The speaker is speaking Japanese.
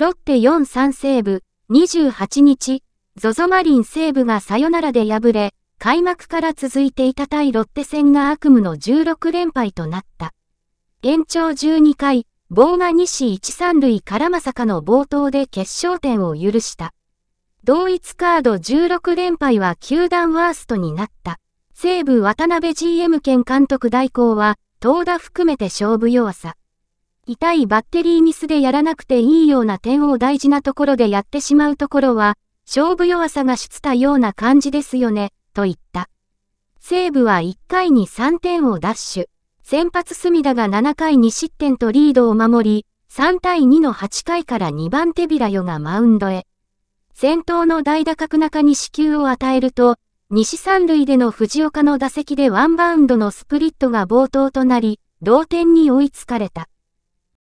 ロッテ4 3西部、28日、ゾゾマリン西部がサヨナラで敗れ、開幕から続いていた対ロッテ戦が悪夢の16連敗となった。延長12回、棒が西1三塁からまさかの冒頭で決勝点を許した。同一カード16連敗は球団ワーストになった。西部渡辺 GM 兼監督代行は、東田含めて勝負弱さ。痛いバッテリーミスでやらなくていいような点を大事なところでやってしまうところは、勝負弱さが出たような感じですよね、と言った。西武は1回に3点を奪取。先発隅田が7回2失点とリードを守り、3対2の8回から2番手ビラヨがマウンドへ。先頭の代打角中に死球を与えると、西三塁での藤岡の打席でワンバウンドのスプリットが冒頭となり、同点に追いつかれた。